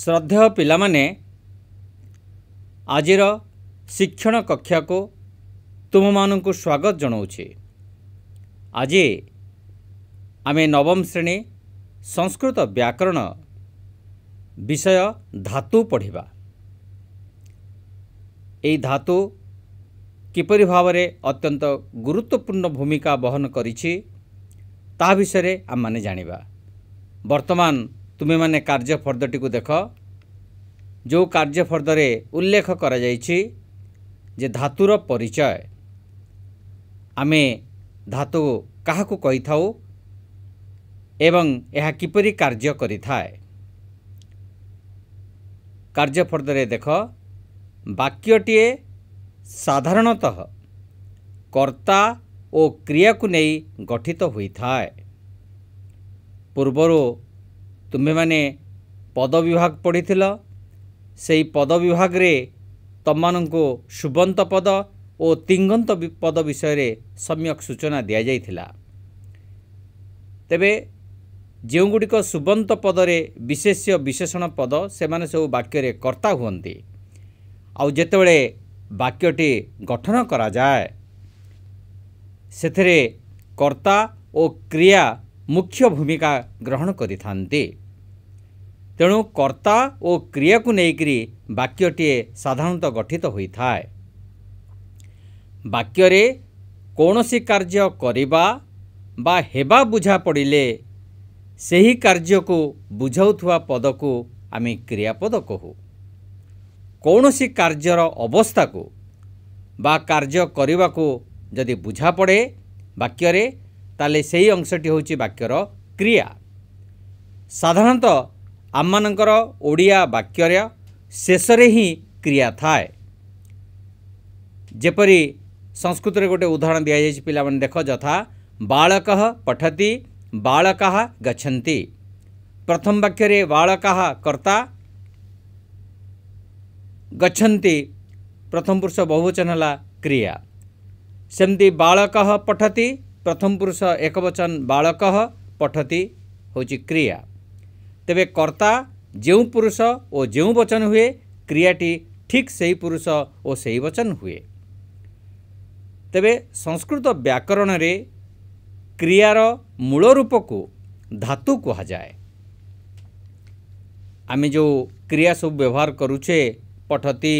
ଶ୍ରଦ୍ଧେୟ ପିଲାମାନେ ଆଜିର ଶିକ୍ଷଣ କକ୍ଷାକୁ ତୁମମାନଙ୍କୁ ସ୍ୱାଗତ ଜଣାଉଛି ଆଜି ଆମେ ନବମ ଶ୍ରେଣୀ ସଂସ୍କୃତ ବ୍ୟାକରଣ ବିଷୟ ଧାତୁ ପଢ଼ିବା ଏହି ଧାତୁ କିପରି ଭାବରେ ଅତ୍ୟନ୍ତ ଗୁରୁତ୍ୱପୂର୍ଣ୍ଣ ଭୂମିକା ବହନ କରିଛି ତାହା ବିଷୟରେ ଆମମାନେ ଜାଣିବା ବର୍ତ୍ତମାନ ତୁମେମାନେ କାର୍ଯ୍ୟ ଫର୍ଦ୍ଦଟିକୁ ଦେଖ ଯେଉଁ କାର୍ଯ୍ୟ ଫର୍ଦ୍ଦରେ ଉଲ୍ଲେଖ କରାଯାଇଛି ଯେ ଧାତୁର ପରିଚୟ ଆମେ ଧାତୁ କାହାକୁ କହିଥାଉ ଏବଂ ଏହା କିପରି କାର୍ଯ୍ୟ କରିଥାଏ କାର୍ଯ୍ୟ ଫର୍ଦ୍ଦରେ ଦେଖ ବାକ୍ୟଟିଏ ସାଧାରଣତଃ କର୍ତ୍ତା ଓ କ୍ରିୟାକୁ ନେଇ ଗଠିତ ହୋଇଥାଏ ପୂର୍ବରୁ ତୁମେମାନେ ପଦବିଭାଗ ପଢ଼ିଥିଲ ସେହି ପଦବିଭାଗରେ ତୁମମାନଙ୍କୁ ସୁବନ୍ତ ପଦ ଓ ତିଙ୍ଗନ୍ତ ପଦ ବିଷୟରେ ସମ୍ୟକ ସୂଚନା ଦିଆଯାଇଥିଲା ତେବେ ଯେଉଁଗୁଡ଼ିକ ସୁବନ୍ତ ପଦରେ ବିଶେଷ ବିଶେଷଣ ପଦ ସେମାନେ ସବୁ ବାକ୍ୟରେ କର୍ତ୍ତା ହୁଅନ୍ତି ଆଉ ଯେତେବେଳେ ବାକ୍ୟଟି ଗଠନ କରାଯାଏ ସେଥିରେ କର୍ତ୍ତା ଓ କ୍ରିୟା ମୁଖ୍ୟ ଭୂମିକା ଗ୍ରହଣ କରିଥାନ୍ତି ତେଣୁ କର୍ତ୍ତା ଓ କ୍ରିୟାକୁ ନେଇକରି ବାକ୍ୟଟିଏ ସାଧାରଣତଃ ଗଠିତ ହୋଇଥାଏ ବାକ୍ୟରେ କୌଣସି କାର୍ଯ୍ୟ କରିବା ବା ହେବା ବୁଝା ପଡ଼ିଲେ ସେହି କାର୍ଯ୍ୟକୁ ବୁଝାଉଥିବା ପଦକୁ ଆମେ କ୍ରିୟାପଦ କହୁ କୌଣସି କାର୍ଯ୍ୟର ଅବସ୍ଥାକୁ ବା କାର୍ଯ୍ୟ କରିବାକୁ ଯଦି ବୁଝା ପଡ଼େ ବାକ୍ୟରେ ତାହେଲେ ସେହି ଅଂଶଟି ହେଉଛି ବାକ୍ୟର କ୍ରିୟା ସାଧାରଣତଃ आम मानर ओडिया वाक्यर शेष क्रिया थाए जपरी संस्कृत गोटे उदाहरण दि जाए पिला देख जथा बाक पठति बाका गति प्रथम वाक्य बाका कर्ता गति प्रथम पुरुष बहुवचन है क्रिया सेमती बाक पठति प्रथम पुरुष एक वचन बाक पठति हूँ क्रिया ତେବେ କର୍ତ୍ତା ଯେଉଁ ପୁରୁଷ ଓ ଯେଉଁ ବଚନ ହୁଏ କ୍ରିୟାଟି ଠିକ୍ ସେହି ପୁରୁଷ ଓ ସେହି ବଚନ ହୁଏ ତେବେ ସଂସ୍କୃତ ବ୍ୟାକରଣରେ କ୍ରିୟାର ମୂଳ ରୂପକୁ ଧାତୁ କୁହାଯାଏ ଆମେ ଯେଉଁ କ୍ରିୟା ସବୁ ବ୍ୟବହାର କରୁଛେ ପଠତି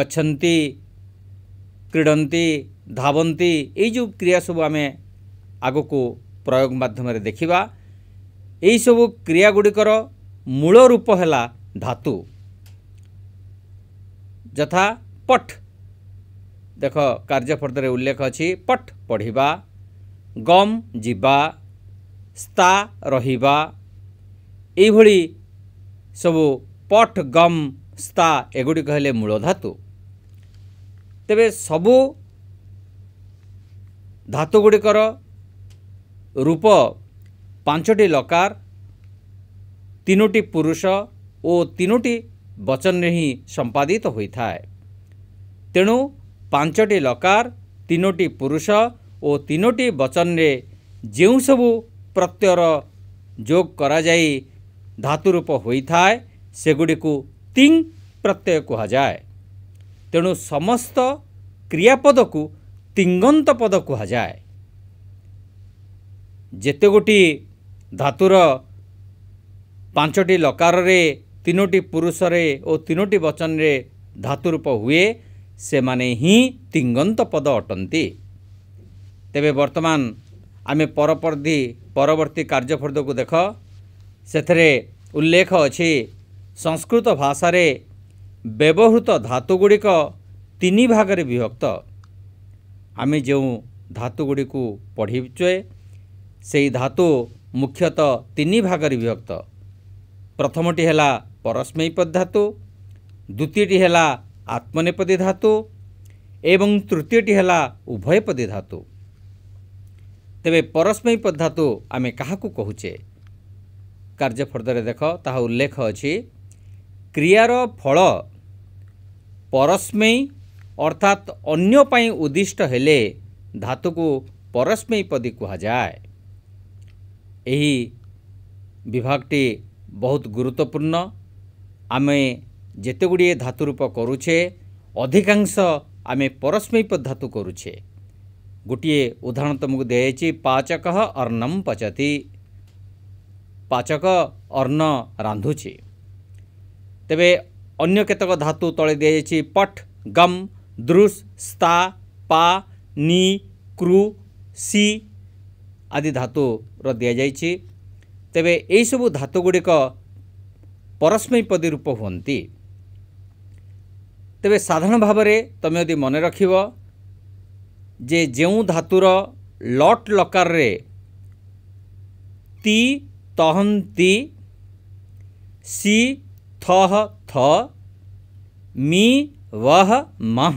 ଗଛନ୍ତି କ୍ରୀଡ଼ନ୍ତି ଧାବନ୍ତି ଏଇ ଯେଉଁ କ୍ରିୟା ସବୁ ଆମେ ଆଗକୁ ପ୍ରୟୋଗ ମାଧ୍ୟମରେ ଦେଖିବା ଏହିସବୁ କ୍ରିୟାଗୁଡ଼ିକର ମୂଳ ରୂପ ହେଲା ଧାତୁ ଯଥା ପଟ୍ ଦେଖ କାର୍ଯ୍ୟଫର୍ଦ୍ଦରେ ଉଲ୍ଲେଖ ଅଛି ପଟ୍ ପଢ଼ିବା ଗମ୍ ଯିବା ସ୍ତା ରହିବା ଏଇଭଳି ସବୁ ପଟ୍ ଗମ୍ ସ୍ତା ଏଗୁଡ଼ିକ ହେଲେ ମୂଳ ଧାତୁ ତେବେ ସବୁ ଧାତୁଗୁଡ଼ିକର ରୂପ ପାଞ୍ଚଟି ଲକାର ତିନୋଟି ପୁରୁଷ ଓ ତିନୋଟି ବଚନରେ ହିଁ ସମ୍ପାଦିତ ହୋଇଥାଏ ତେଣୁ ପାଞ୍ଚଟି ଲକାର ତିନୋଟି ପୁରୁଷ ଓ ତିନୋଟି ବଚନରେ ଯେଉଁ ସବୁ ପ୍ରତ୍ୟୟର ଯୋଗ କରାଯାଇ ଧାତୁରୂପ ହୋଇଥାଏ ସେଗୁଡ଼ିକୁ ତିଂ ପ୍ରତ୍ୟୟ କୁହାଯାଏ ତେଣୁ ସମସ୍ତ କ୍ରିୟାପଦକୁ ତିଙ୍ଗନ୍ତ ପଦ କୁହାଯାଏ ଯେତେ ଗୋଟିଏ ଧାତୁର ପାଞ୍ଚଟି ଲକାରରେ ତିନୋଟି ପୁରୁଷରେ ଓ ତିନୋଟି ବଚନରେ ଧାତୁ ରୂପ ହୁଏ ସେମାନେ ହିଁ ତିଙ୍ଗନ୍ତ ପଦ ଅଟନ୍ତି ତେବେ ବର୍ତ୍ତମାନ ଆମେ ପରପର୍ଦ୍ଧି ପରବର୍ତ୍ତୀ କାର୍ଯ୍ୟଫର୍ଦ୍ଦକୁ ଦେଖ ସେଥିରେ ଉଲ୍ଲେଖ ଅଛି ସଂସ୍କୃତ ଭାଷାରେ ବ୍ୟବହୃତ ଧାତୁଗୁଡ଼ିକ ତିନି ଭାଗରେ ବିଭକ୍ତ ଆମେ ଯେଉଁ ଧାତୁଗୁଡ଼ିକୁ ପଢ଼ିଛେ ସେହି ଧାତୁ ମୁଖ୍ୟତଃ ତିନି ଭାଗରେ ବିଭକ୍ତ ପ୍ରଥମଟି ହେଲା ପରସ୍ମୈପଦ ଧାତୁ ଦ୍ୱିତୀୟଟି ହେଲା ଆତ୍ମନେପଦୀ ଧାତୁ ଏବଂ ତୃତୀୟଟି ହେଲା ଉଭୟପଦୀ ଧାତୁ ତେବେ ପରସ୍ମୈପଦ ଧାତୁ ଆମେ କାହାକୁ କହୁଛେ କାର୍ଯ୍ୟ ଫର୍ଦ୍ଦରେ ଦେଖ ତାହା ଉଲ୍ଲେଖ ଅଛି କ୍ରିୟାର ଫଳ ପରସ୍ମୈ ଅର୍ଥାତ୍ ଅନ୍ୟ ପାଇଁ ଉଦ୍ଦିଷ୍ଟ ହେଲେ ଧାତୁକୁ ପରସ୍ମୈପଦୀ କୁହାଯାଏ ଏହି ବିଭାଗଟି ବହୁତ ଗୁରୁତ୍ୱପୂର୍ଣ୍ଣ ଆମେ ଯେତେଗୁଡ଼ିଏ ଧାତୁ ରୂପ କରୁଛେ ଅଧିକାଂଶ ଆମେ ପରସ୍ମୈପ ଧାତୁ କରୁଛେ ଗୋଟିଏ ଉଦାହରଣ ତୁମକୁ ଦିଆଯାଇଛି ପାଚକ ଅର୍ଣ୍ଣମ ପଚତି ପାଚକ ଅର୍ଣ୍ଣ ରାନ୍ଧୁଛି ତେବେ ଅନ୍ୟ କେତେକ ଧାତୁ ତଳେ ଦିଆଯାଇଛି ପଟ୍ ଗମ୍ ଦୃଶ୍ ସ୍ତା ପା ନି କ୍ରୁ ସି ଆଦି ଧାତୁର ଦିଆଯାଇଛି ତେବେ ଏହିସବୁ ଧାତୁଗୁଡ଼ିକ ପରସ୍ମୈପଦୀ ରୂପ ହୁଅନ୍ତି ତେବେ ସାଧାରଣ ଭାବରେ ତୁମେ ଯଦି ମନେ ରଖିବ ଯେ ଯେଉଁ ଧାତୁର ଲଟ୍ ଲକାରରେ ତି ତହନ୍ତି ସି ଥହ ଥ ମି ୱହ ମହ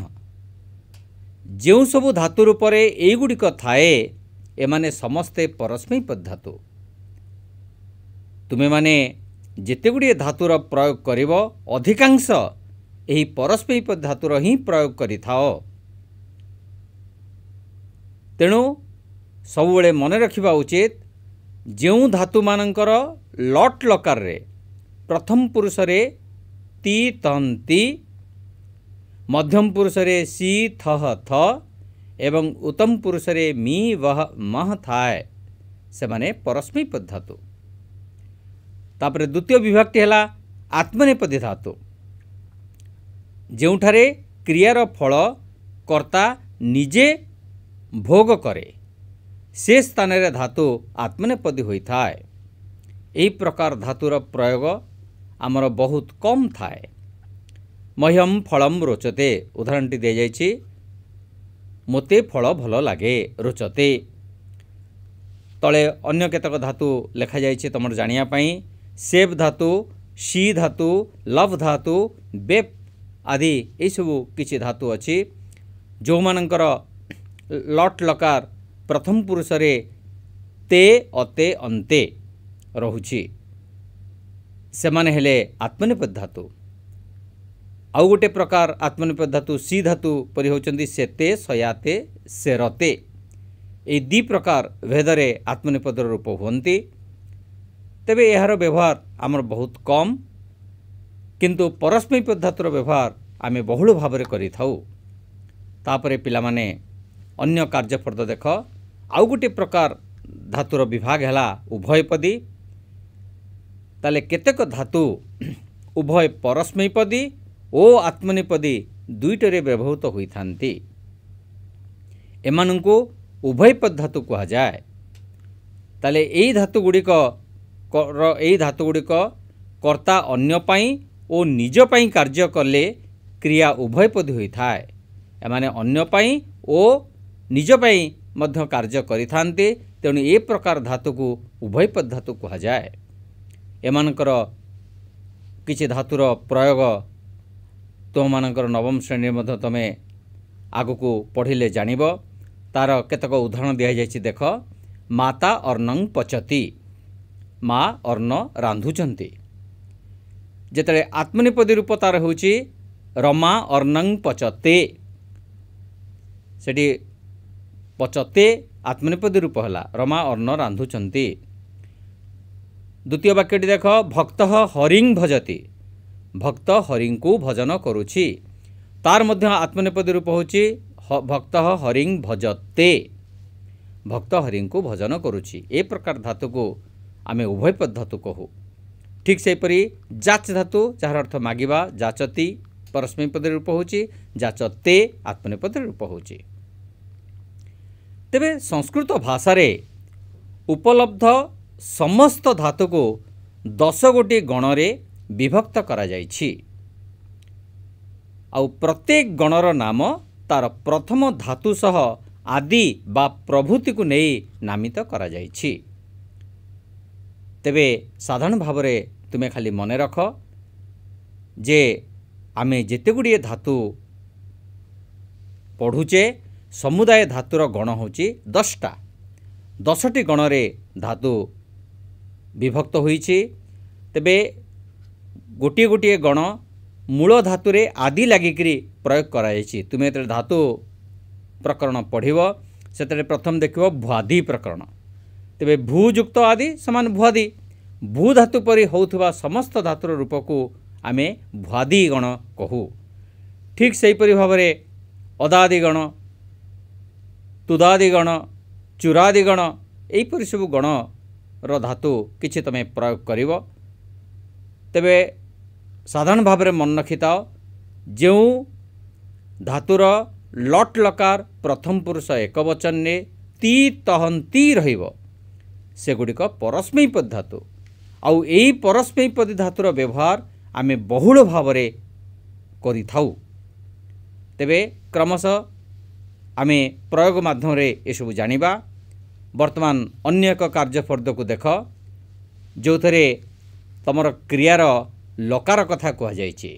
ଯେଉଁ ସବୁ ଧାତୁ ରୂପରେ ଏଗୁଡ଼ିକ ଥାଏ ଏମାନେ ସମସ୍ତେ ପରସ୍ମୈପଦ ଧାତୁ ତୁମେମାନେ ଯେତେଗୁଡ଼ିଏ ଧାତୁର ପ୍ରୟୋଗ କରିବ ଅଧିକାଂଶ ଏହି ପରସ୍ମୈପଦ ଧାତୁର ହିଁ ପ୍ରୟୋଗ କରିଥାଅ ତେଣୁ ସବୁବେଳେ ମନେ ରଖିବା ଉଚିତ ଯେଉଁ ଧାତୁମାନଙ୍କର ଲଟ୍ ଲକାରରେ ପ୍ରଥମ ପୁରୁଷରେ ତି ତନ୍ତି ମଧ୍ୟମ ପୁରୁଷରେ ସି ଥହ ଥ एवं उत्तम पुरुषरे मी वह मह थाए से परस्मैपद धातु ତାପରେ ଦ୍ୱିତୀୟ ବିଭାଗଟି ହେଲା ଆତ୍ମନେପଦୀ ଧାତୁ ଯେଉଁଠାରେ କ୍ରିୟାର ଫଳ କର୍ତ୍ତା ନିଜେ ଭୋଗ କରେ ସେ ସ୍ଥାନରେ ଧାତୁ ଆତ୍ମନେପଦୀ ହୋଇଥାଏ ଏହି ପ୍ରକାର ଧାତୁର ପ୍ରୟୋଗ ଆମର ବହୁତ କମ୍ ଥାଏ ମହ୍ୟମ ଫଳମ ରୋଚତେ ଉଦାହରଣଟି ଦିଆଯାଇଛି मोते फल भल लगे रोचते तले अन्य केतक धातु लेखा जाए तुम जानापाई सेव धातु शी धातु लव धातु बेप आदि यू कि धातु अच्छी जो मान लट लकार प्रथम पुरुष रे ते अते अंते रुचि से आत्मनिर्भर धातु आउ गोटे प्रकार आत्मनिर्भर धातु सी धातु पर सेते सयाते सेरते दि प्रकार भेदरे आत्मनिर्भर रूप हूँ तेब यार व्यवहार आमर बहुत कम किंतु परस्मयप धातुर व्यवहार आम बहु भाव पाने अन्य कार्यप्रद देख आउ गोटे प्रकार धातुर विभाग है उभयपदी तेल केतेक धातु उभय परस्मयपदी ओ आत्मनेपदी दुईटर व्यवहूत होती एम को उभय पद धातु कह जाए ताले यही धातुगुड़िक धातुगुड़िक कर्ता अंपाई और निजप कार्य कले क्रिया उभयपदी होताए एम अंपाई और निजपाई तेणु ए प्रकार धातु को उभय पद धातु कह जाए एमकर किसी धातुर प्रयोग ତୁମମାନଙ୍କର ନବମ ଶ୍ରେଣୀରେ ମଧ୍ୟ ତୁମେ ଆଗକୁ ପଢ଼ିଲେ ଜାଣିବ ତା'ର କେତେକ ଉଦାହରଣ ଦିଆଯାଇଛି ଦେଖ ମାତା ଅର୍ଣ୍ଣଂ ପଚତି ମା ଅର୍ଣ୍ଣ ରାନ୍ଧୁଛନ୍ତି ଯେତେବେଳେ ଆତ୍ମନିପଦୀ ରୂପ ତା'ର ହେଉଛି ରମା ଅର୍ଣ୍ଣଂ ପଚତେ ସେଠି ପଚତେ ଆତ୍ମନିପଦୀ ରୂପ ହେଲା ରମା ଅର୍ଣ୍ଣ ରାନ୍ଧୁଛନ୍ତି ଦ୍ୱିତୀୟ ବାକ୍ୟଟି ଦେଖ ଭକ୍ତ ହରିଂ ଭଜତି ভক্ত হরিঙ্কু ভজন করুছি তার মধ্যে আত্মনেপদী রূপ হচ্ছে ভক্ত হরিং ভজতে ভক্ত হরিঙ্কু ভজন করুছি এ প্রকার ধাতুকু আমি উভয় ধাতু কহু ঠিক সেইপরি যাচ ধাতু যার অর্থ মাগিবা যাচতি পরস্মীপদের রূপ হচ্ছে যাচতে আত্মনেপদের রূপ হচ্ছে তেবে সংস্কৃত ভাষায় উপলব্ধ সমস্ত ধাতুকু দশ গোটি গণরে ବିଭକ୍ତ କରାଯାଇଛି ଆଉ ପ୍ରତ୍ୟେକ ଗଣର ନାମ ତା'ର ପ୍ରଥମ ଧାତୁ ସହ ଆଦି ବା ପ୍ରଭୃତିକୁ ନେଇ ନାମିତ କରାଯାଇଛି ତେବେ ସାଧାରଣ ଭାବରେ ତୁମେ ଖାଲି ମନେ ରଖ ଯେ ଆମେ ଯେତେଗୁଡ଼ିଏ ଧାତୁ ପଢ଼ୁଛେ ସମୁଦାୟ ଧାତୁର ଗଣ ହେଉଛି ଦଶଟା ଦଶଟି ଗଣରେ ଧାତୁ ବିଭକ୍ତ ହୋଇଛି ତେବେ ଗୋଟିଏ ଗୋଟିଏ ଗଣ ମୂଳ ଧାତୁରେ ଆଦି ଲାଗିକିରି ପ୍ରୟୋଗ କରାଯାଇଛି ତୁମେ ଯେତେବେଳେ ଧାତୁ ପ୍ରକରଣ ପଢ଼ିବ ସେତେବେଳେ ପ୍ରଥମ ଦେଖିବ ଭୁଆଦି ପ୍ରକରଣ ତେବେ ଭୂଯୁକ୍ତ ଆଦି ସମାନ ଭୁଆଦି ଭୂଧାତୁ ପରି ହେଉଥିବା ସମସ୍ତ ଧାତୁର ରୂପକୁ ଆମେ ଭୁଆଦି ଗଣ କହୁ ଠିକ୍ ସେହିପରି ଭାବରେ ଅଦାଦିଗଣ ତୁଦାଦିଗଣ ଚୁରାଦିଗଣ ଏହିପରି ସବୁ ଗଣର ଧାତୁ କିଛି ତୁମେ ପ୍ରୟୋଗ କରିବ ତେବେ ସାଧାରଣ ଭାବରେ ମନେ ରଖିଥାଅ ଯେଉଁ ଧାତୁର ଲଟ୍ ଲକାର ପ୍ରଥମ ପୁରୁଷ ଏକ ବଚନରେ ତି ତହନ୍ତି ରହିବ ସେଗୁଡ଼ିକ ପରସ୍ମୈପଦୀ ଧାତୁ ଆଉ ଏଇ ପରସ୍ମୈପଦୀ ଧାତୁର ବ୍ୟବହାର ଆମେ ବହୁଳ ଭାବରେ କରିଥାଉ ତେବେ କ୍ରମଶଃ ଆମେ ପ୍ରୟୋଗ ମାଧ୍ୟମରେ ଏସବୁ ଜାଣିବା ବର୍ତ୍ତମାନ ଅନ୍ୟ ଏକ କାର୍ଯ୍ୟ ଫର୍ଦ୍ଦକୁ ଦେଖ ଯେଉଁଥିରେ ତୁମର କ୍ରିୟାର ଲକାର କଥା କୁହାଯାଇଛି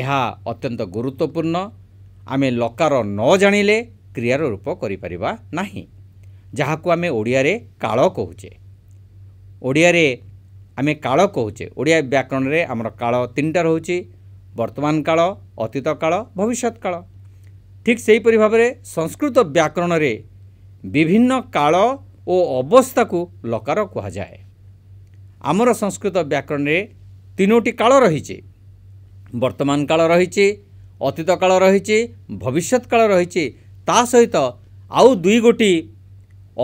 ଏହା ଅତ୍ୟନ୍ତ ଗୁରୁତ୍ୱପୂର୍ଣ୍ଣ ଆମେ ଲକାର ନ ଜାଣିଲେ କ୍ରିୟାର ରୂପ କରିପାରିବା ନାହିଁ ଯାହାକୁ ଆମେ ଓଡ଼ିଆରେ କାଳ କହୁଛେ ଓଡ଼ିଆରେ ଆମେ କାଳ କହୁଛେ ଓଡ଼ିଆ ବ୍ୟାକରଣରେ ଆମର କାଳ ତିନିଟା ରହୁଛି ବର୍ତ୍ତମାନ କାଳ ଅତୀତ କାଳ ଭବିଷ୍ୟତ କାଳ ଠିକ୍ ସେହିପରି ଭାବରେ ସଂସ୍କୃତ ବ୍ୟାକରଣରେ ବିଭିନ୍ନ କାଳ ଓ ଅବସ୍ଥାକୁ ଲକାର କୁହାଯାଏ ଆମର ସଂସ୍କୃତ ବ୍ୟାକରଣରେ ତିନୋଟି କାଳ ରହିଛି ବର୍ତ୍ତମାନ କାଳ ରହିଛି ଅତୀତ କାଳ ରହିଛି ଭବିଷ୍ୟତ କାଳ ରହିଛି ତା ସହିତ ଆଉ ଦୁଇ ଗୋଟି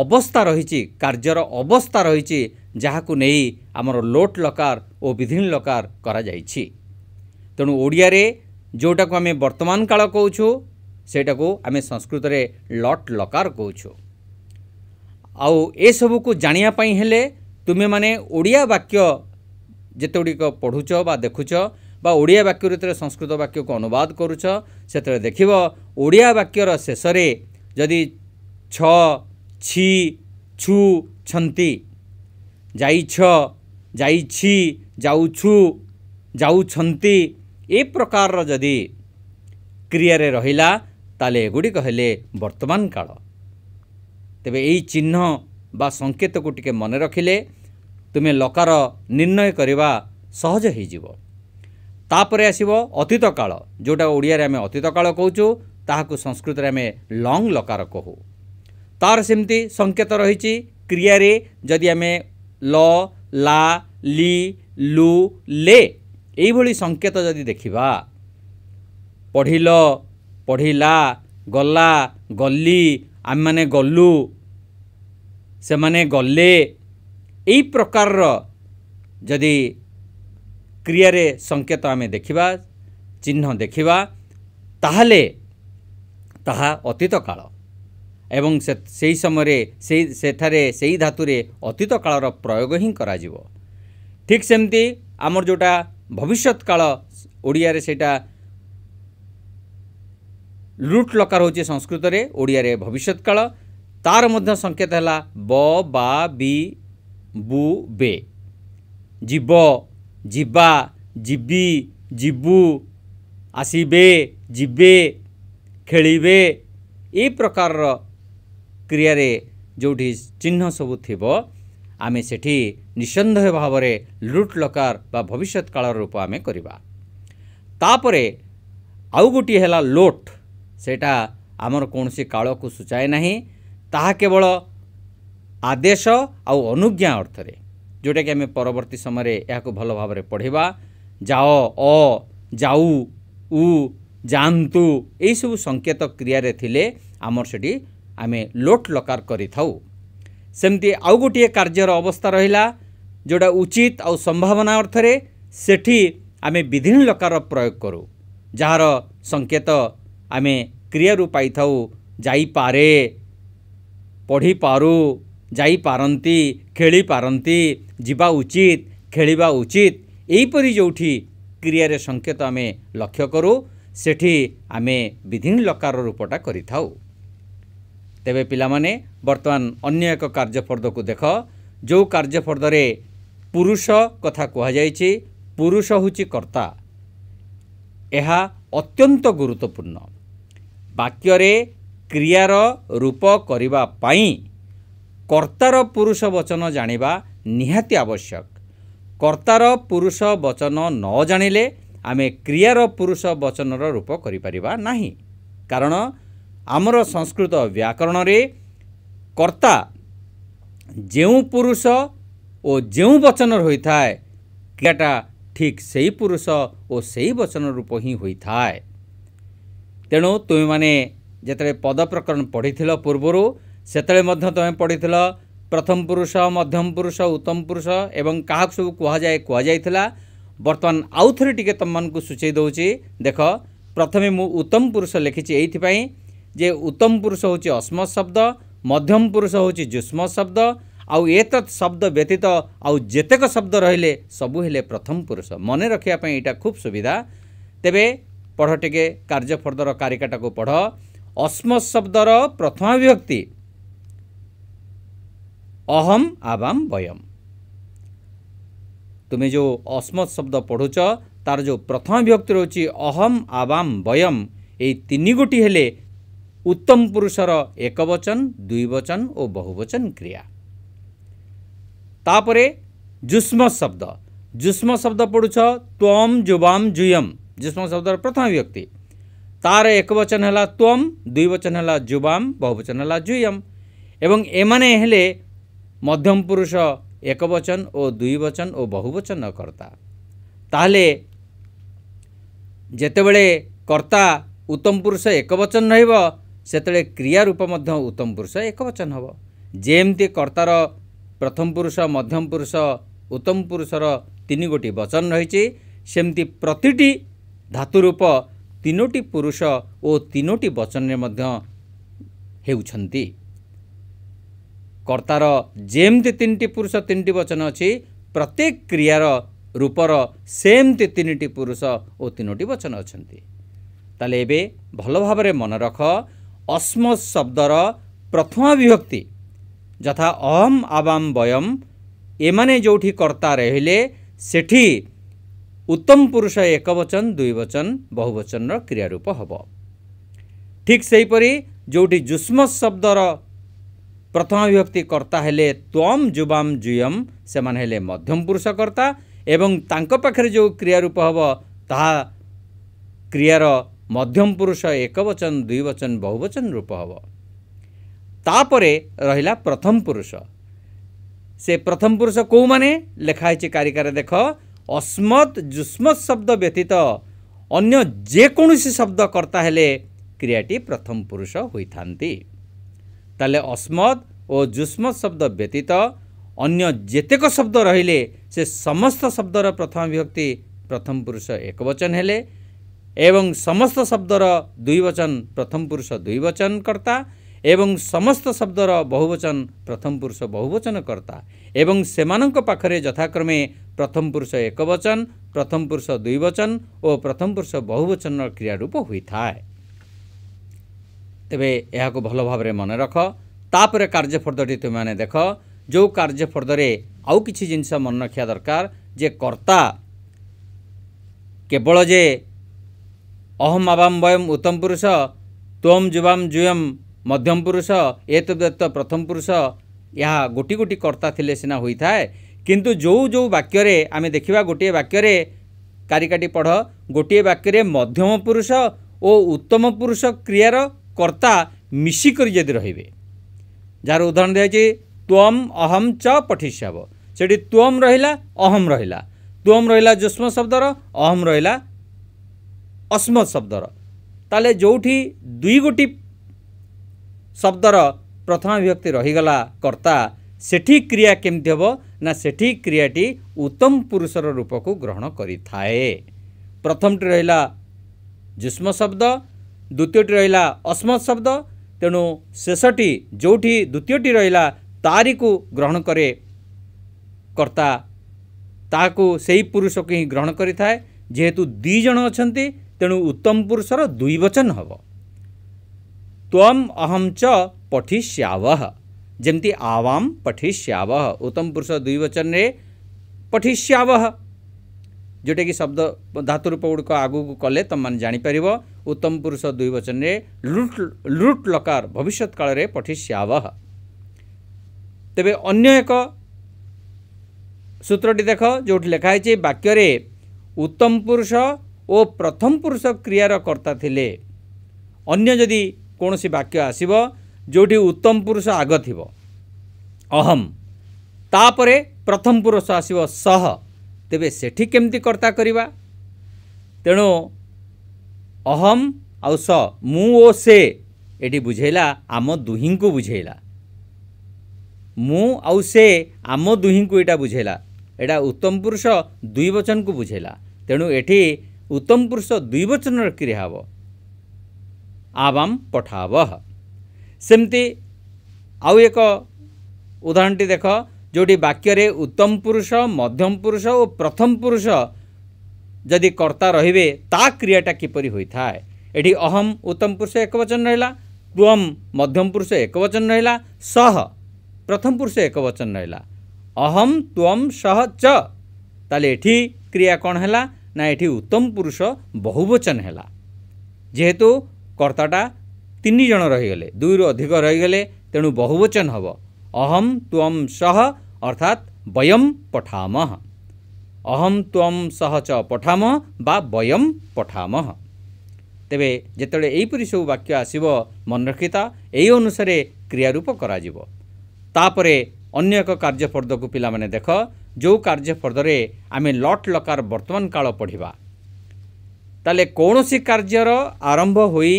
ଅବସ୍ଥା ରହିଛି କାର୍ଯ୍ୟର ଅବସ୍ଥା ରହିଛି ଯାହାକୁ ନେଇ ଆମର ଲୋଟ ଲକାର ଓ ବିଧିନ ଲକାର କରାଯାଇଛି ତେଣୁ ଓଡ଼ିଆରେ ଯେଉଁଟାକୁ ଆମେ ବର୍ତ୍ତମାନ କାଳ କହୁଛୁ ସେଇଟାକୁ ଆମେ ସଂସ୍କୃତରେ ଲଟ୍ ଲକାର କହୁଛୁ ଆଉ ଏସବୁକୁ ଜାଣିବା ପାଇଁ ହେଲେ ତୁମେମାନେ ଓଡ଼ିଆ ବାକ୍ୟ ଯେତେଗୁଡ଼ିକ ପଢ଼ୁଛ ବା ଦେଖୁଛ ବା ଓଡ଼ିଆ ବାକ୍ୟରୁ ଯେତେବେଳେ ସଂସ୍କୃତ ବାକ୍ୟକୁ ଅନୁବାଦ କରୁଛ ସେତେବେଳେ ଦେଖିବ ଓଡ଼ିଆ ବାକ୍ୟର ଶେଷରେ ଯଦି ଛ ଛି ଛୁ ଛନ୍ତି ଯାଇଛ ଯାଇଛି ଯାଉଛୁ ଯାଉଛନ୍ତି ଏ ପ୍ରକାରର ଯଦି କ୍ରିୟାରେ ରହିଲା ତାହେଲେ ଏଗୁଡ଼ିକ ହେଲେ ବର୍ତ୍ତମାନ କାଳ ତେବେ ଏଇ ଚିହ୍ନ ବା ସଙ୍କେତକୁ ଟିକେ ମନେ ରଖିଲେ ତୁମେ ଲକାର ନିର୍ଣ୍ଣୟ କରିବା ସହଜ ହୋଇଯିବ ତାପରେ ଆସିବ ଅତୀତ କାଳ ଯେଉଁଟା ଓଡ଼ିଆରେ ଆମେ ଅତୀତ କାଳ କହୁଛୁ ତାହାକୁ ସଂସ୍କୃତରେ ଆମେ ଲଙ୍ଗ୍ ଲକାର କହୁ ତା'ର ସେମିତି ସଂକେତ ରହିଛି କ୍ରିୟାରେ ଯଦି ଆମେ ଲ ଲା ଲି ଲୁ ଲେ ଏଇଭଳି ସଂକେତ ଯଦି ଦେଖିବା ପଢ଼ିଲ ପଢ଼ିଲା ଗଲା ଗଲି ଆମେମାନେ ଗଲୁ ସେମାନେ ଗଲେ এই ପ୍ରକାରର ଯଦି କ୍ରିୟାରେ ସଙ୍କେତ ଆମେ ଦେଖିବା ଚିହ୍ନ ଦେଖିବା ତାହେଲେ ତାହା ଅତୀତ କାଳ ଏବଂ ସେହି ସମୟରେ ସେଇ ସେଠାରେ ସେଇ ଧାତୁରେ ଅତୀତ କାଳର ପ୍ରୟୋଗ ହିଁ କରାଯିବ ଠିକ୍ ସେମିତି ଆମର ଯେଉଁଟା ଭବିଷ୍ୟତ କାଳ ଓଡ଼ିଆରେ ସେଇଟା ଲୁଟ୍ ଲକାର ହେଉଛି ସଂସ୍କୃତରେ ଓଡ଼ିଆରେ ଭବିଷ୍ୟତ କାଳ ତାର ମଧ୍ୟ ସଙ୍କେତ ହେଲା ବ ବା ବି ବୁବେ ଯିବ ଯିବା ଯିବି ଯିବୁ ଆସିବେ ଯିବେ ଖେଳିବେ ଏ ପ୍ରକାରର କ୍ରିୟାରେ ଯେଉଁଠି ଚିହ୍ନ ସବୁ ଥିବ ଆମେ ସେଠି ନିଃସନ୍ଦେହ ଭାବରେ ଲୁଟ୍ ଲକାର ବା ଭବିଷ୍ୟତ କାଳର ରୂପ ଆମେ କରିବା ତାପରେ ଆଉ ଗୋଟିଏ ହେଲା ଲୋଟ୍ ସେଇଟା ଆମର କୌଣସି କାଳକୁ ସୂଚାଏ ନାହିଁ ତାହା କେବଳ ଆଦେଶ ଆଉ ଅନୁଜ୍ଞା ଅର୍ଥରେ ଯେଉଁଟାକି ଆମେ ପରବର୍ତ୍ତୀ ସମୟରେ ଏହାକୁ ଭଲ ଭାବରେ ପଢ଼ିବା ଯାଅ ଅ ଯାଉ ଉ ଯାଆନ୍ତୁ ଏହିସବୁ ସଙ୍କେତ କ୍ରିୟାରେ ଥିଲେ ଆମର ସେଠି ଆମେ ଲୋଟ୍ ଲକାର କରିଥାଉ ସେମିତି ଆଉ ଗୋଟିଏ କାର୍ଯ୍ୟର ଅବସ୍ଥା ରହିଲା ଯେଉଁଟା ଉଚିତ ଆଉ ସମ୍ଭାବନା ଅର୍ଥରେ ସେଠି ଆମେ ବିଧିନି ଲକାର ପ୍ରୟୋଗ କରୁ ଯାହାର ସଙ୍କେତ ଆମେ କ୍ରିୟାରୁ ପାଇଥାଉ ଯାଇପାରେ ପଢ଼ିପାରୁ ଯାଇପାରନ୍ତି ଖେଳିପାରନ୍ତି ଯିବା ଉଚିତ ଖେଳିବା ଉଚିତ ଏହିପରି ଯେଉଁଠି କ୍ରିୟାରେ ସଂକେତ ଆମେ ଲକ୍ଷ୍ୟ କରୁ ସେଠି ଆମେ ବିଧିନ୍ ଲକାର ରୂପଟା କରିଥାଉ ତେବେ ପିଲାମାନେ ବର୍ତ୍ତମାନ ଅନ୍ୟ ଏକ କାର୍ଯ୍ୟଫର୍ଦ୍ଦକୁ ଦେଖ ଯେଉଁ କାର୍ଯ୍ୟଫର୍ଦ୍ଦରେ ପୁରୁଷ କଥା କୁହାଯାଇଛି ପୁରୁଷ ହେଉଛି କର୍ତ୍ତା ଏହା ଅତ୍ୟନ୍ତ ଗୁରୁତ୍ୱପୂର୍ଣ୍ଣ ବାକ୍ୟରେ କ୍ରିୟାର ରୂପ କରିବା ପାଇଁ কৰ্তাৰ পুৰুষ বচন জাণিবা নিহাতি আৱশ্যক কৰ্তাৰ পুৰুষ বচন ন নজাণিলে আমি ক্ৰিয়াৰ পুৰুষ বচনৰ ৰূপ কৰি পাৰিবা নাহি কাৰণ আমাৰ সংস্কৃত ব্যাকৰণৰে কৰ্তা যে পুৰুষ যে বচন হৈ থাকে ক্ৰিয়াটা ঠিক সেই পুৰুষ ও সেই বচন ৰূপ হি হৈ থাকে তেণু তুমি মানে যেতিয়া পদ প্ৰকৰণ পঢ়িছিল পূৰ্বৰ ସେତେବେଳେ ମଧ୍ୟ ତୁମେ ପଢ଼ିଥିଲ ପ୍ରଥମ ପୁରୁଷ ମଧ୍ୟମ ପୁରୁଷ ଉତ୍ତମ ପୁରୁଷ ଏବଂ କାହାକୁ ସବୁ କୁହାଯାଏ କୁହାଯାଇଥିଲା ବର୍ତ୍ତମାନ ଆଉ ଥରେ ଟିକେ ତୁମମାନଙ୍କୁ ସୂଚାଇ ଦେଉଛି ଦେଖ ପ୍ରଥମେ ମୁଁ ଉତ୍ତମ ପୁରୁଷ ଲେଖିଛି ଏଇଥିପାଇଁ ଯେ ଉତ୍ତମ ପୁରୁଷ ହେଉଛି ଅସ୍ମ ଶବ୍ଦ ମଧ୍ୟମ ପୁରୁଷ ହେଉଛି ଯୁଷ୍ମ ଶବ୍ଦ ଆଉ ଏତତ୍ ଶବ୍ଦ ବ୍ୟତୀତ ଆଉ ଯେତେକ ଶବ୍ଦ ରହିଲେ ସବୁ ହେଲେ ପ୍ରଥମ ପୁରୁଷ ମନେ ରଖିବା ପାଇଁ ଏଇଟା ଖୁବ୍ ସୁବିଧା ତେବେ ପଢ଼ ଟିକେ କାର୍ଯ୍ୟଫର୍ଦ୍ଦର କାରିକାଟାକୁ ପଢ଼ ଅସ୍ମ ଶବ୍ଦର ପ୍ରଥମା ବିଭକ୍ତି अहम आवाम वयम जो तब्द पढु तार जो प्रथम व्यक्ति रहेछ अहम आवाम वयम एनगोटी हो उत्तम पुरुष र एक वचन द्विवचन वचन ओ बहुवचन क्रिया तुस्म शब्द जुस्म शब्द पढुछ त्वम जुवाम जुयम जुस्म शब्द प्रथम व्यक्ति तार एक वचन होला त्वम् दुई वचन होला जुवाम बहुवचन होला जुयम एले ମଧ୍ୟମ ପୁରୁଷ ଏକବଚନ ଓ ଦୁଇବଚନ ଓ ବହୁବଚନ କର୍ତ୍ତା ତାହେଲେ ଯେତେବେଳେ କର୍ତ୍ତା ଉତ୍ତମ ପୁରୁଷ ଏକବଚନ ରହିବ ସେତେବେଳେ କ୍ରିୟା ରୂପ ମଧ୍ୟ ଉତ୍ତମ ପୁରୁଷ ଏକବଚନ ହେବ ଯେମିତି କର୍ତ୍ତାର ପ୍ରଥମ ପୁରୁଷ ମଧ୍ୟମ ପୁରୁଷ ଉତ୍ତମ ପୁରୁଷର ତିନି ଗୋଟି ବଚନ ରହିଛି ସେମିତି ପ୍ରତିଟି ଧାତୁ ରୂପ ତିନୋଟି ପୁରୁଷ ଓ ତିନୋଟି ବଚନରେ ମଧ୍ୟ ହେଉଛନ୍ତି କର୍ତ୍ତାର ଯେମିତି ତିନିଟି ପୁରୁଷ ତିନିଟି ବଚନ ଅଛି ପ୍ରତ୍ୟେକ କ୍ରିୟାର ରୂପର ସେମିତି ତିନିଟି ପୁରୁଷ ଓ ତିନୋଟି ବଚନ ଅଛନ୍ତି ତାହେଲେ ଏବେ ଭଲ ଭାବରେ ମନେ ରଖ ଅସ୍ମସ୍ ଶବ୍ଦର ପ୍ରଥମ ବିଭକ୍ତି ଯଥା ଅହମ୍ ଆବାମ୍ ବୟମ୍ ଏମାନେ ଯେଉଁଠି କର୍ତ୍ତା ରହିଲେ ସେଠି ଉତ୍ତମ ପୁରୁଷ ଏକବଚନ ଦୁଇବଚନ ବହୁବଚନର କ୍ରିୟାରୂପ ହେବ ଠିକ୍ ସେହିପରି ଯେଉଁଠି ଯୁଷ୍ମ ଶବ୍ଦର প্রথমা বিভক্তি কর্তা হলে ত্বম যুবাম জুয়ম সে হলে মধ্যম পুরুষ কর্তা এবং তাঙ্ক পাখে যে ক্রিয়ারূপ হব তাহা ক্রিয়ার মধ্যম পুরুষ একবচন দুইবচন বহুবচন রূপ হব তাপরে রহিলা প্রথম পুরুষ সে প্রথম পুরুষ কেউমানে লেখা হয়েছে কারিকারে দেখ অস্মত যুষ্মত শব্দ ব্যতীত অন্য যেকোনসি শব্দ কর্তা হলে ক্রিয়াটি প্রথম পুরুষ হয়ে থাকে ତାହେଲେ ଅସ୍ମଦ୍ ଓ ଯୁଷ୍ମତ୍ ଶବ୍ଦ ବ୍ୟତୀତ ଅନ୍ୟ ଯେତେକ ଶବ୍ଦ ରହିଲେ ସେ ସମସ୍ତ ଶବ୍ଦର ପ୍ରଥମ ବିଭକ୍ତି ପ୍ରଥମ ପୁରୁଷ ଏକବଚନ ହେଲେ ଏବଂ ସମସ୍ତ ଶବ୍ଦର ଦୁଇବଚନ ପ୍ରଥମ ପୁରୁଷ ଦୁଇବଚନକର୍ତ୍ତା ଏବଂ ସମସ୍ତ ଶବ୍ଦର ବହୁବଚନ ପ୍ରଥମ ପୁରୁଷ ବହୁବଚନକର୍ତ୍ତା ଏବଂ ସେମାନଙ୍କ ପାଖରେ ଯଥାକ୍ରମେ ପ୍ରଥମ ପୁରୁଷ ଏକବଚନ ପ୍ରଥମ ପୁରୁଷ ଦୁଇବଚନ ଓ ପ୍ରଥମ ପୁରୁଷ ବହୁବଚନର କ୍ରିୟାରୂପ ହୋଇଥାଏ ତେବେ ଏହାକୁ ଭଲ ଭାବରେ ମନେ ରଖ ତାପରେ କାର୍ଯ୍ୟଫର୍ଦ୍ଦଟି ତୁମେମାନେ ଦେଖ ଯେଉଁ କାର୍ଯ୍ୟଫର୍ଦ୍ଦରେ ଆଉ କିଛି ଜିନିଷ ମନେ ରଖିବା ଦରକାର ଯେ କର୍ତ୍ତା କେବଳ ଯେ ଅହମ୍ ଆବାମ୍ ବୟମ୍ ଉତ୍ତମ ପୁରୁଷ ତ୍ୱମ୍ ଯୁବାମ୍ ଜୁୟମ୍ ମଧ୍ୟମ ପୁରୁଷ ଏତଦ୍ୱତ ପ୍ରଥମ ପୁରୁଷ ଏହା ଗୋଟି ଗୋଟି କର୍ତ୍ତା ଥିଲେ ସିନା ହୋଇଥାଏ କିନ୍ତୁ ଯେଉଁ ଯେଉଁ ବାକ୍ୟରେ ଆମେ ଦେଖିବା ଗୋଟିଏ ବାକ୍ୟରେ କାରିକାଟି ପଢ଼ ଗୋଟିଏ ବାକ୍ୟରେ ମଧ୍ୟମ ପୁରୁଷ ଓ ଉତ୍ତମ ପୁରୁଷ କ୍ରିୟାର କର୍ତ୍ତା ମିଶିକରି ଯଦି ରହିବେ ଯାହାର ଉଦାହରଣ ଦିଆଯାଇଛି ତ୍ୱମ୍ ଅହମ୍ ଚ ପଠିଷ୍ୟାବ ସେଠି ତ୍ୱମ୍ ରହିଲା ଅହମ୍ ରହିଲା ତ୍ୱମ୍ ରହିଲା ଯୁଷ୍ମ ଶବ୍ଦର ଅହମ୍ ରହିଲା ଅସ୍ମତ ଶବ୍ଦର ତାହେଲେ ଯେଉଁଠି ଦୁଇ ଗୋଟି ଶବ୍ଦର ପ୍ରଥମା ବିଭକ୍ତି ରହିଗଲା କର୍ତ୍ତା ସେଠି କ୍ରିୟା କେମିତି ହେବ ନା ସେଠି କ୍ରିୟାଟି ଉତ୍ତମ ପୁରୁଷର ରୂପକୁ ଗ୍ରହଣ କରିଥାଏ ପ୍ରଥମଟି ରହିଲା ଯୁଷ୍ମ ଶବ୍ଦ ଦ୍ୱିତୀୟଟି ରହିଲା ଅସ୍ମତ୍ ଶବ୍ଦ ତେଣୁ ଶେଷଟି ଯେଉଁଠି ଦ୍ୱିତୀୟଟି ରହିଲା ତାରିକୁ ଗ୍ରହଣ କରେ କର୍ତ୍ତା ତାହାକୁ ସେହି ପୁରୁଷକୁ ହିଁ ଗ୍ରହଣ କରିଥାଏ ଯେହେତୁ ଦୁଇ ଜଣ ଅଛନ୍ତି ତେଣୁ ଉତ୍ତମ ପୁରୁଷର ଦୁଇ ବଚନ ହେବ ତ୍ୱମ୍ ଅହମ୍ ଚ ପଠିଷ୍ୟାବହ ଯେମିତି ଆୱାମ୍ ପଠିଷ୍ୟାବହ ଉତ୍ତମ ପୁରୁଷ ଦୁଇ ବଚନରେ ପଠିଷ୍ୟାବହ जोटाकि शब्द धातरूप गुड्क आगामी कले त जाने पार उत्तम पुरुष दुई वचन लुट लुट लकार भविष्य काल पठि श्यावह त अन्य सूत्रटि देखि लेखाहे वाक्यले उत्तम पुरुष ओ प्रथम पुरुष कर्ता क्रियारकर्ताले अन्य कि वाक्य आस्य जोडि उत्तम पुरुष आग थियो अहम तापर प्रथम पुरुष सह ତେବେ ସେଠି କେମିତି କର୍ତ୍ତା କରିବା ତେଣୁ ଅହମ୍ ଆଉ ସ ମୁଁ ଓ ସେ ଏଠି ବୁଝେଇଲା ଆମ ଦୁହିଁଙ୍କୁ ବୁଝେଇଲା ମୁଁ ଆଉ ସେ ଆମ ଦୁହିଁଙ୍କୁ ଏଇଟା ବୁଝେଇଲା ଏଇଟା ଉତ୍ତମ ପୁରୁଷ ଦୁଇବଚନକୁ ବୁଝେଇଲା ତେଣୁ ଏଠି ଉତ୍ତମ ପୁରୁଷ ଦୁଇବଚନର କ୍ରିୟା ହେବ ଆବାମ ପଠାବ ସେମିତି ଆଉ ଏକ ଉଦାହରଣଟି ଦେଖ ଯେଉଁଠି ବାକ୍ୟରେ ଉତ୍ତମ ପୁରୁଷ ମଧ୍ୟମ ପୁରୁଷ ଓ ପ୍ରଥମ ପୁରୁଷ ଯଦି କର୍ତ୍ତା ରହିବେ ତା କ୍ରିୟାଟା କିପରି ହୋଇଥାଏ ଏଠି ଅହମ୍ ଉତ୍ତମ ପୁରୁଷ ଏକବଚନ ରହିଲା ତ୍ୱମ୍ ମଧ୍ୟମ ପୁରୁଷ ଏକବଚନ ରହିଲା ସହ ପ୍ରଥମ ପୁରୁଷ ଏକବଚନ ରହିଲା ଅହମ୍ ତ୍ୱମ୍ ସହ ଚ ତାହେଲେ ଏଠି କ୍ରିୟା କ'ଣ ହେଲା ନା ଏଠି ଉତ୍ତମ ପୁରୁଷ ବହୁବଚନ ହେଲା ଯେହେତୁ କର୍ତ୍ତାଟା ତିନି ଜଣ ରହିଗଲେ ଦୁଇରୁ ଅଧିକ ରହିଗଲେ ତେଣୁ ବହୁବଚନ ହେବ अहम त्वम् सह अर्थात् पठामः वा वयम् पठामः पठाम बा पठाम त वाक्य आस रक्षिता यही अनुसार क्रियारूप गर अन्य कार्ज्य पर्दको पहिा देख्य पर्दले आमे लट वर्तमान काल पढि ती आरंभ होई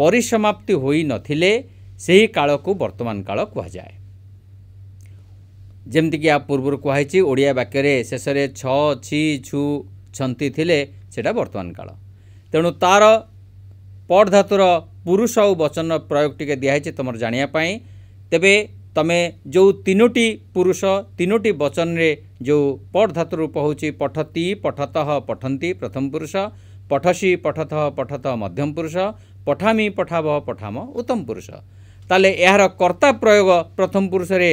परिसमाप्ति हुन सही कालक वर्तमान काल कु ଯେମିତିକି ଆ ପୂର୍ବରୁ କୁହାହେଇଛି ଓଡ଼ିଆ ବାକ୍ୟରେ ଶେଷରେ ଛ ଛି ଛୁ ଛନ୍ତି ଥିଲେ ସେଇଟା ବର୍ତ୍ତମାନ କାଳ ତେଣୁ ତା'ର ପଟ୍ ଧାତୁର ପୁରୁଷ ଆଉ ବଚନର ପ୍ରୟୋଗ ଟିକେ ଦିଆହେଇଛି ତୁମର ଜାଣିବା ପାଇଁ ତେବେ ତୁମେ ଯେଉଁ ତିନୋଟି ପୁରୁଷ ତିନୋଟି ବଚନରେ ଯେଉଁ ପଟ୍ ଧାତୁ ରୂପ ହେଉଛି ପଠତି ପଠତଃ ପଠନ୍ତି ପ୍ରଥମ ପୁରୁଷ ପଠସି ପଠତଃ ପଠତଃ ମଧ୍ୟମ ପୁରୁଷ ପଠାମି ପଠାବ ପଠାମ ଉତ୍ତମ ପୁରୁଷ ତାହେଲେ ଏହାର କର୍ତ୍ତା ପ୍ରୟୋଗ ପ୍ରଥମ ପୁରୁଷରେ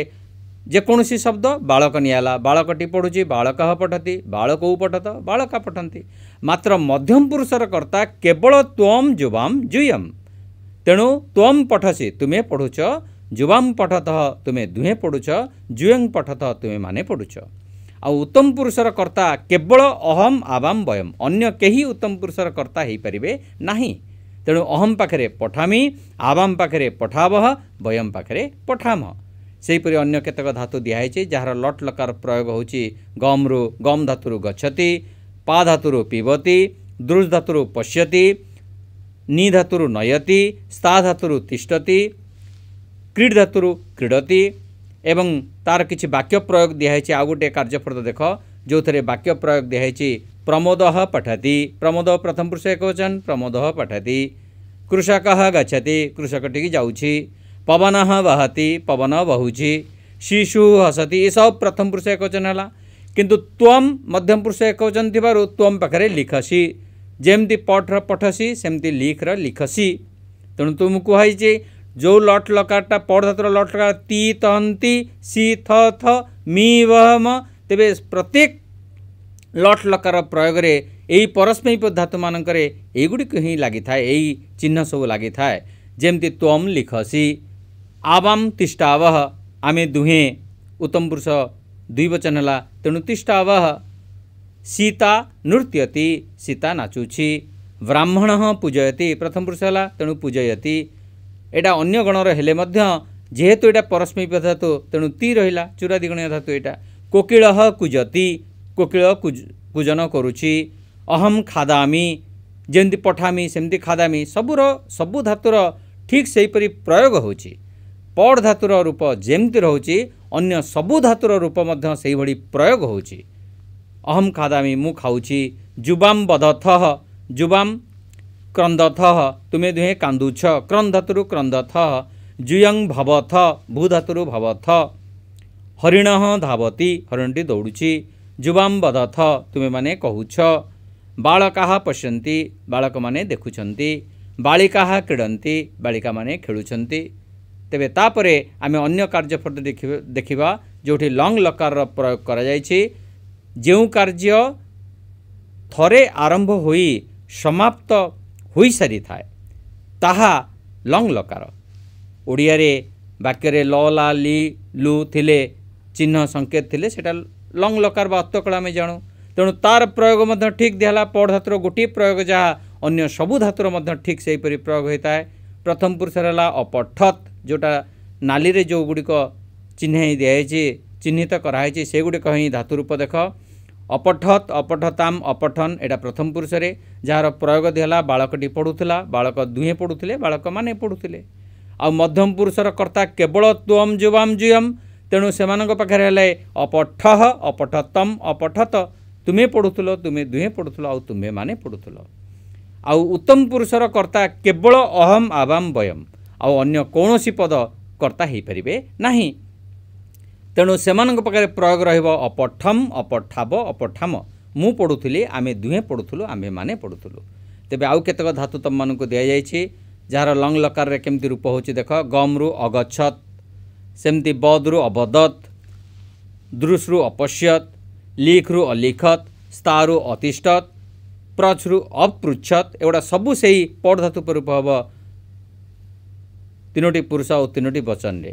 ଯେକୌଣସି ଶବ୍ଦ ବାଳକ ନିଆଲା ବାଳକଟି ପଢ଼ୁଛି ବାଳକାହ ପଠନ୍ତି ବାଳକୁ ପଠତ ବାଳକା ପଠନ୍ତି ମାତ୍ର ମଧ୍ୟମ ପୁରୁଷର କର୍ତ୍ତା କେବଳ ତ୍ୱମ୍ ଯୁବାମ୍ ଜୁୟମ୍ ତେଣୁ ତ୍ୱମ୍ ପଠସି ତୁମେ ପଢ଼ୁଛ ଯୁବାମ୍ ପଠତଃ ତୁମେ ଦୁହେଁ ପଢ଼ୁଛ ଜୁୟଂ ପଠତଃ ତୁମେମାନେ ପଢ଼ୁଛ ଆଉ ଉତ୍ତମ ପୁରୁଷର କର୍ତ୍ତା କେବଳ ଅହମ୍ ଆବାମ୍ ବୟମ୍ ଅନ୍ୟ କେହି ଉତ୍ତମ ପୁରୁଷର କର୍ତ୍ତା ହୋଇପାରିବେ ନାହିଁ ତେଣୁ ଅହମ୍ ପାଖରେ ପଠାମି ଆବାମ୍ ପାଖରେ ପଠାବହ ବୟମ୍ ପାଖରେ ପଠାମ ସେହିପରି ଅନ୍ୟ କେତେକ ଧାତୁ ଦିଆହେଇଛି ଯାହାର ଲଟ୍ ଲକାର ପ୍ରୟୋଗ ହେଉଛି ଗମ୍ରୁ ଗମ୍ ଧାତୁରୁ ଗଛତି ପା ଧାତୁରୁ ପିବତି ଦୃଶ୍ ଧାତୁରୁ ପଶ୍ୟତି ନି ଧାତୁରୁ ନୟତି ସ୍ତା ଧାତୁରୁ ତିଷ୍ଠତି କ୍ରୀଡ଼ ଧାତୁରୁ କ୍ରୀଡ଼ତି ଏବଂ ତାର କିଛି ବାକ୍ୟ ପ୍ରୟୋଗ ଦିଆହେଇଛି ଆଉ ଗୋଟିଏ କାର୍ଯ୍ୟପ୍ରଦ ଦେଖ ଯେଉଁଥିରେ ବାକ୍ୟ ପ୍ରୟୋଗ ଦିଆହେଇଛି ପ୍ରମୋଦ ପଠାତି ପ୍ରମୋଦ ପ୍ରଥମ ପୁରୁଷ ଏକ ବଚନ ପ୍ରମୋଦ ପଠାତି କୃଷକ ଗଛତି କୃଷକଟିକି ଯାଉଛି पवन वहती पवन बहुजी शिशु हसती ये सब प्रथम पुरुष एक वचन है किंतु तम मध्यम पुरुष एक वचन थम पाखे लिखसी जमी पठ रठसी सेमती लिख रिखसी तेणु तुम कहुचे जो लट पढ़ पढ़धातर लट लकार ती तहती सी थ थ मी वहम तेब प्रत्येक लट लकार प्रयोग यही परस्मयी धातु मानक ही लगी चिन्ह सब लगी जमती तम लिखसी आवाम तिष्टाव आमे दुहे उत्तम पुरुष द्विवचन है तेणु तिष्टाव सीता नृत्यति सीता नाचुछि ବ୍ରାହ୍ମଣ ପୂଜୟତି ପ୍ରଥମ ପୁରୁଷ ହେଲା ତେଣୁ ପୂଜୟତି ଏଇଟା ଅନ୍ୟ ଗଣର ହେଲେ ମଧ୍ୟ ଯେହେତୁ ଏଇଟା ପରସ୍ମୀପ ଧାତୁ ତେଣୁ ତି ରହିଲା ଚୂରାଦିଗଣୀୟ ଧାତୁ ଏଇଟା କୋକିଳ କୁଜତି କୋକିଳ ପୂଜନ କରୁଛି ଅହମ୍ ଖାଦାମି ଯେମିତି ପଠାମି ସେମିତି ଖାଦାମି ସବୁର ସବୁ ଧାତୁର ଠିକ୍ ସେହିପରି ପ୍ରୟୋଗ ହେଉଛି ପଡ଼ ଧାତୁର ରୂପ ଯେମିତି ରହୁଛି ଅନ୍ୟ ସବୁ ଧାତୁର ରୂପ ମଧ୍ୟ ସେହିଭଳି ପ୍ରୟୋଗ ହେଉଛି ଅହମ୍ ଖାଦାମି ମୁଁ ଖାଉଛି ଯୁବାମ୍ ବଧଥ ଯୁବାମ୍ କ୍ରନ୍ଦଥ ତୁମେ ଦୁହେଁ କାନ୍ଦୁଛ କ୍ରନ୍ ଧାତୁରୁ କ୍ରନ୍ଦଥ ଜୁୟଙ୍ଗ ଭବଥ ଭୂ ଧାତୁରୁ ଭବଥ ହରିଣ ହଁ ଧାବତି ହରିଣଟି ଦୌଡ଼ୁଛି ଯୁବାମ୍ ବଧଥ ତୁମେମାନେ କହୁଛ ବାଳକାହ ପଶନ୍ତି ବାଳକମାନେ ଦେଖୁଛନ୍ତି ବାଳିକାହା କ୍ରୀଡ଼ନ୍ତି ବାଳିକାମାନେ ଖେଳୁଛନ୍ତି ତେବେ ତାପରେ ଆମେ ଅନ୍ୟ କାର୍ଯ୍ୟ ଫଟୋ ଦେଖିବା ଯେଉଁଠି ଲଙ୍ଗ୍ ଲକାରର ପ୍ରୟୋଗ କରାଯାଇଛି ଯେଉଁ କାର୍ଯ୍ୟ ଥରେ ଆରମ୍ଭ ହୋଇ ସମାପ୍ତ ହୋଇସାରିଥାଏ ତାହା ଲଙ୍ଗ୍ ଲକାର ଓଡ଼ିଆରେ ବାକ୍ୟରେ ଲ ଲା ଲି ଲୁ ଥିଲେ ଚିହ୍ନ ସଙ୍କେତ ଥିଲେ ସେଇଟା ଲଙ୍ଗ୍ ଲକାର ବା ଅତ୍ୟକଳା ଆମେ ଜାଣୁ ତେଣୁ ତା'ର ପ୍ରୟୋଗ ମଧ୍ୟ ଠିକ୍ ଦିଆହେଲା ପଡ଼ ଧାତୁର ଗୋଟିଏ ପ୍ରୟୋଗ ଯାହା ଅନ୍ୟ ସବୁ ଧାତୁର ମଧ୍ୟ ଠିକ୍ ସେହିପରି ପ୍ରୟୋଗ ହୋଇଥାଏ ପ୍ରଥମ ପୁରୁଷରେ ହେଲା ଅପଠତ୍ ଯେଉଁଟା ନାଲିରେ ଯେଉଁଗୁଡ଼ିକ ଚିହ୍ନେଇ ଦିଆଯାଇଛି ଚିହ୍ନିତ କରାହେଇଛି ସେଗୁଡ଼ିକ ହିଁ ଧାତୁ ରୂପ ଦେଖ ଅପଠତ ଅପଠତାମ ଅପଠନ ଏଇଟା ପ୍ରଥମ ପୁରୁଷରେ ଯାହାର ପ୍ରୟୋଗ ହେଲା ବାଳକଟି ପଢ଼ୁଥିଲା ବାଳକ ଦୁହେଁ ପଢ଼ୁଥିଲେ ବାଳକମାନେ ପଢ଼ୁଥିଲେ ଆଉ ମଧ୍ୟମ ପୁରୁଷର କର୍ତ୍ତା କେବଳ ତ୍ୱମ୍ ଯୁବାମ୍ ଜୁୟମ୍ ତେଣୁ ସେମାନଙ୍କ ପାଖରେ ହେଲେ ଅପଠଃ ଅପଠତମ୍ ଅପଠତ ତୁମେ ପଢ଼ୁଥିଲ ତୁମେ ଦୁହେଁ ପଢ଼ୁଥିଲ ଆଉ ତୁମେମାନେ ପଢ଼ୁଥିଲ ଆଉ ଉତ୍ତମ ପୁରୁଷର କର୍ତ୍ତା କେବଳ ଅହମ୍ ଆବାମ୍ ବୟମ୍ ଆଉ ଅନ୍ୟ କୌଣସି ପଦ କର୍ତ୍ତା ହୋଇପାରିବେ ନାହିଁ ତେଣୁ ସେମାନଙ୍କ ପାଖରେ ପ୍ରୟୋଗ ରହିବ ଅପଠମ୍ ଅପଠାବ ଅପଠାମ ମୁଁ ପଢ଼ୁଥିଲି ଆମେ ଦୁହେଁ ପଢ଼ୁଥିଲୁ ଆମ୍ଭେମାନେ ପଢ଼ୁଥିଲୁ ତେବେ ଆଉ କେତେକ ଧାତୁ ତୁମମାନଙ୍କୁ ଦିଆଯାଇଛି ଯାହାର ଲଙ୍ଗ୍ ଲକାରରେ କେମିତି ରୂପ ହେଉଛି ଦେଖ ଗମ୍ରୁ ଅଗଛତ୍ ସେମିତି ବଦ୍ରୁ ଅବଦତ୍ ଦୃଶ୍ରୁ ଅପଶ୍ୟତ୍ ଲିଖ୍ରୁ ଅଲିଖତ୍ ସ୍ତାରୁ ଅତିଷ୍ଠତ୍ ପ୍ରଚ୍ରୁ ଅପୃଚ୍ଛତ୍ ଏଗୁଡ଼ା ସବୁ ସେଇ ପଡ଼ ଧାତୁ ଉପରେ ହେବ ତିନୋଟି ପୁରୁଷ ଆଉ ତିନୋଟି ବଚନରେ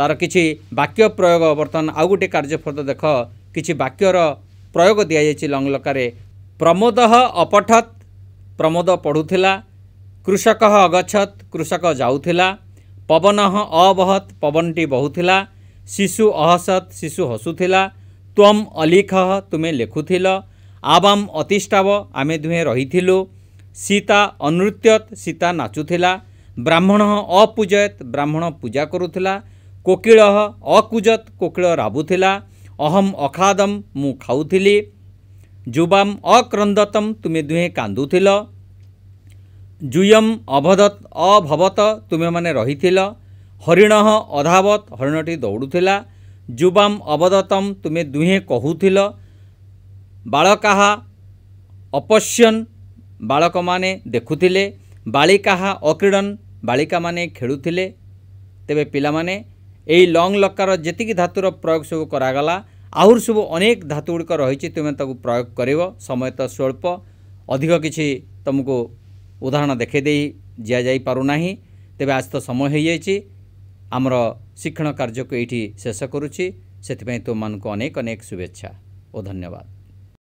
ତା'ର କିଛି ବାକ୍ୟ ପ୍ରୟୋଗ ବର୍ତ୍ତମାନ ଆଉ ଗୋଟିଏ କାର୍ଯ୍ୟଫର୍ଦ୍ଦ ଦେଖ କିଛି ବାକ୍ୟର ପ୍ରୟୋଗ ଦିଆଯାଇଛି ଲଙ୍ଗଲକାରେ ପ୍ରମୋଦ ଅପଠତ ପ୍ରମୋଦ ପଢ଼ୁଥିଲା କୃଷକ ଅଗଛତ କୃଷକ ଯାଉଥିଲା ପବନ ଅବହତ ପବନଟି ବହୁଥିଲା ଶିଶୁ ଅହସତ ଶିଶୁ ହସୁଥିଲା ତ୍ୱମ୍ ଅଲିଖ ତୁମେ ଲେଖୁଥିଲ ଆବାମ୍ ଅତିଷ୍ଠାବ ଆମେ ଦୁହେଁ ରହିଥିଲୁ ସୀତା ଅନୃତ୍ୟତ ସୀତା ନାଚୁଥିଲା ବ୍ରାହ୍ମଣ ଅପୂଜୟତ ବ୍ରାହ୍ମଣ ପୂଜା କରୁଥିଲା କୋକିଳ ଅକୁଜତ କୋକିଳ ରାବୁଥିଲା ଅହମ୍ ଅଖାଦମ୍ ମୁଁ ଖାଉଥିଲି ଯୁବାମ୍ ଅକ୍ରନ୍ଦତମ୍ ତୁମେ ଦୁହେଁ କାନ୍ଦୁଥିଲ ଜୁୟମ୍ ଅଭଦତ ଅଭବତ ତୁମେମାନେ ରହିଥିଲ ହରିଣ ଅଧାବତ ହରିଣଟି ଦୌଡ଼ୁଥିଲା ଯୁବାମ୍ ଅବଦତମ୍ ତୁମେ ଦୁହେଁ କହୁଥିଲ ବାଳକାହା ଅପଶ୍ୟନ୍ ବାଳକମାନେ ଦେଖୁଥିଲେ ବାଳିକାହା ଅକ୍ରୀଡ଼ନ୍ ବାଳିକାମାନେ ଖେଳୁଥିଲେ ତେବେ ପିଲାମାନେ ଏହି ଲଙ୍ଗ୍ ଲକାର ଯେତିକି ଧାତୁର ପ୍ରୟୋଗ ସବୁ କରାଗଲା ଆହୁରି ସବୁ ଅନେକ ଧାତୁ ଗୁଡ଼ିକ ରହିଛି ତୁମେ ତାକୁ ପ୍ରୟୋଗ କରିବ ସମୟ ତ ସ୍ୱଳ୍ପ ଅଧିକ କିଛି ତୁମକୁ ଉଦାହରଣ ଦେଖାଇଦେଇ ଦିଆଯାଇପାରୁନାହିଁ ତେବେ ଆଜି ତ ସମୟ ହୋଇଯାଇଛି ଆମର ଶିକ୍ଷଣ କାର୍ଯ୍ୟକୁ ଏଇଠି ଶେଷ କରୁଛି ସେଥିପାଇଁ ତୁମମାନଙ୍କୁ ଅନେକ ଅନେକ ଶୁଭେଚ୍ଛା ଓ ଧନ୍ୟବାଦ